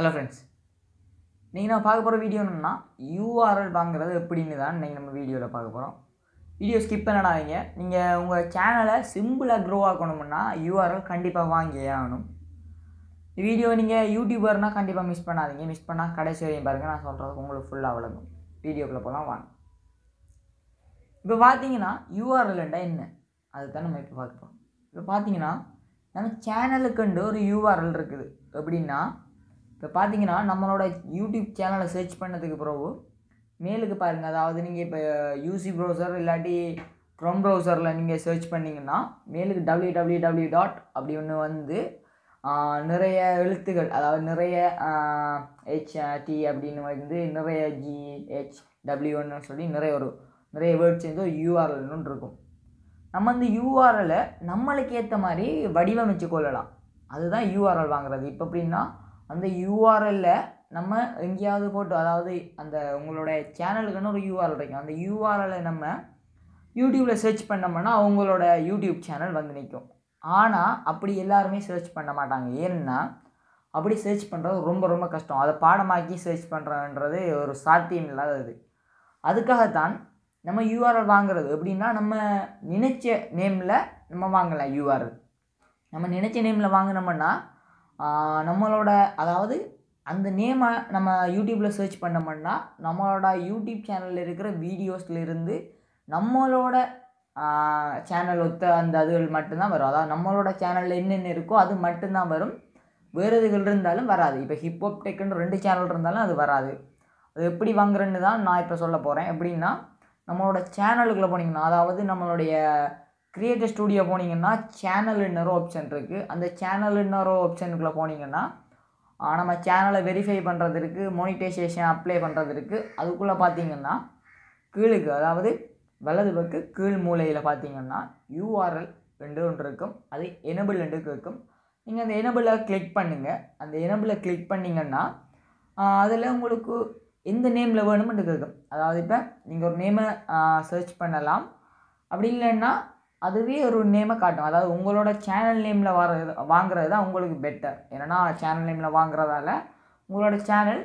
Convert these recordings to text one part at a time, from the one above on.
hello friends நீங்கள் நான் பார்க்க போகிற வீடியோ என்னென்னா யூஆர்எல் வாங்குறது எப்படின்னு தான் இன்றைக்கி நம்ம வீடியோவில் பார்க்க போகிறோம் வீடியோ ஸ்கிப் பண்ணாதீங்க நீங்கள் உங்கள் சேனலை சிம்பிளாக க்ரோ ஆக்கணும்னா யூஆர்எல் கண்டிப்பாக வாங்கியே ஆகணும் வீடியோ நீங்கள் யூடியூபர்னால் கண்டிப்பாக மிஸ் பண்ணாதீங்க மிஸ் பண்ணால் கடைசி வரையும் பாருங்கள் நான் சொல்கிறதுக்கு உங்களுக்கு ஃபுல்லாக விளங்கும் வீடியோக்குள்ளே போகலாம் வாங்க இப்போ பார்த்தீங்கன்னா யூஆர்எல்ண்டா என்ன அதுதான் நம்ம இப்போ பார்க்க போகிறோம் இப்போ பார்த்தீங்கன்னா நம்ம சேனலுக்குண்டு ஒரு யூஆர்எல் இருக்குது எப்படின்னா இப்போ பார்த்தீங்கன்னா நம்மளோட யூடியூப் சேனலை சர்ச் பண்ணதுக்கு பிறகு மேலுக்கு பாருங்கள் அதாவது நீங்கள் இப்போ யூசி ப்ரௌசர் இல்லாட்டி க்ரோம் ப்ரௌசரில் நீங்கள் சர்ச் பண்ணிங்கன்னா மேலுக்கு டபிள்யூ டபிள்யூ டபிள்யூ டாட் அப்படி ஒன்று வந்து நிறைய எழுத்துகள் அதாவது நிறைய ஹெச்டி அப்படின்னு வந்து நிறைய ஜிஹெச் டபிள்யூன்னு சொல்லி நிறைய ஒரு நிறைய வேர்ட்ஸ் வந்து யூஆர்எல்னு இருக்கும் நம்ம வந்து யூஆர்எலை நம்மளுக்கு ஏற்ற மாதிரி வடிவமைச்சு கொள்ளலாம் அதுதான் யூஆர்எல் வாங்குறது இப்போ எப்படின்னா அந்த யூஆர்எல்ல நம்ம எங்கேயாவது போட்டு அதாவது அந்த உங்களோட சேனலுக்குன்னு ஒரு யூஆர்எல் இருக்கும் அந்த யூஆர்எல்லை நம்ம யூடியூப்பில் சர்ச் பண்ணோம்னா அவங்களோட யூடியூப் சேனல் வந்து நிற்கும் ஆனால் அப்படி எல்லாருமே சர்ச் பண்ண மாட்டாங்க ஏன்னா அப்படி சர்ச் பண்ணுறது ரொம்ப ரொம்ப கஷ்டம் அதை பாடமாக்கி சர்ச் பண்ணுறன்றது ஒரு சாத்தியம் இல்லாதது அதுக்காகத்தான் நம்ம யூஆர்எல் வாங்குறது எப்படின்னா நம்ம நினைச்ச நேமில் நம்ம வாங்கலாம் யூஆர்எல் நம்ம நினைச்ச நேமில் வாங்கினோம்னா நம்மளோட அதாவது அந்த நேமை நம்ம யூடியூப்பில் சர்ச் பண்ணோம்னா நம்மளோட யூடியூப் சேனலில் இருக்கிற வீடியோஸ்லேருந்து நம்மளோட சேனல் ஒத்த அந்த அதுகள் மட்டும்தான் வரும் அதாவது நம்மளோட சேனலில் என்னென்ன இருக்கோ அது மட்டும்தான் வரும் வேறு இதுகள் இருந்தாலும் வராது இப்போ ஹிப்ஹாப் டெக்குன்னு ரெண்டு சேனல் இருந்தாலும் அது வராது அது எப்படி வாங்குறேன்னு தான் நான் இப்போ சொல்ல போகிறேன் எப்படின்னா நம்மளோட சேனலுக்குள்ளே போனீங்கன்னா அதாவது நம்மளுடைய க்ரியேட்டர் ஸ்டூடியோ போனீங்கன்னா சேனல் இன்னரோ ஆப்ஷன் இருக்குது அந்த சேனல் இன்னரோ ஆப்ஷனுக்குள்ளே போனீங்கன்னா நம்ம சேனலை வெரிஃபை பண்ணுறதுக்கு மோனிட்டைசேஷன் மோனிடைசேஷன் அப்ளை பண்ணுறது இருக்குது அதுக்குள்ளே பார்த்தீங்கன்னா கீழுக்கு அதாவது வலது பக்கு கீழ் மூலையில் பார்த்தீங்கன்னா யூஆர்எல் ரெண்டு ஒன்று இருக்கும் அது எனபிள் ரெண்டு இருக்கும் நீங்கள் அந்த எனபிளில் கிளிக் பண்ணுங்கள் அந்த எனபிளை கிளிக் பண்ணிங்கன்னா அதில் உங்களுக்கு எந்த நேமில் வேணுமென்று இருக்கும் அதாவது இப்போ நீங்கள் ஒரு நேமை சர்ச் பண்ணலாம் அப்படி இல்லைன்னா அதுவே ஒரு நேமை காட்டும் அதாவது உங்களோட சேனல் நேமில் வர வாங்குறது தான் உங்களுக்கு பெட்டர் ஏன்னா சேனல் நேமில் வாங்குறதால உங்களோட சேனல்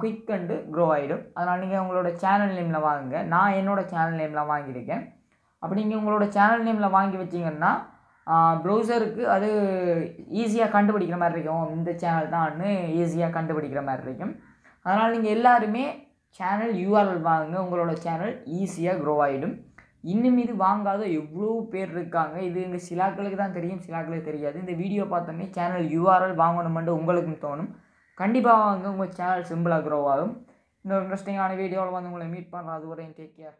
குயிக் அண்டு க்ரோ ஆகிடும் அதனால் நீங்கள் உங்களோட சேனல் நேமில் வாங்குங்க நான் என்னோடய சேனல் நேமில் வாங்கியிருக்கேன் அப்படி நீங்கள் உங்களோட சேனல் நேமில் வாங்கி வச்சிங்கன்னா ப்ரௌசருக்கு அது ஈஸியாக கண்டுபிடிக்கிற மாதிரி இருக்கும் இந்த சேனல் தான்னு ஈஸியாக கண்டுபிடிக்கிற மாதிரி இருக்கும் அதனால் நீங்கள் எல்லாருமே சேனல் யூஆர்எல் வாங்குங்க உங்களோட சேனல் ஈஸியாக க்ரோ ஆகிடும் இன்னும் இது வாங்காத எவ்வளோ பேர் இருக்காங்க இது எங்கள் சிலாக்களுக்கு தான் தெரியும் சிலாக்களுக்கு தெரியாது இந்த வீடியோ பார்த்தோமே சேனல் யூஆர்எல் வாங்கணுமென்ட்டு உங்களுக்கும் தோணும் கண்டிப்பாக வாங்க உங்கள் சேனல் சிம்பிளாக க்ரோ ஆகும் இன்னொரு இன்ட்ரெஸ்டிங்கான வீடியோவில் வந்து உங்களை மீட் பண்ணுறேன் அது டேக் கேர்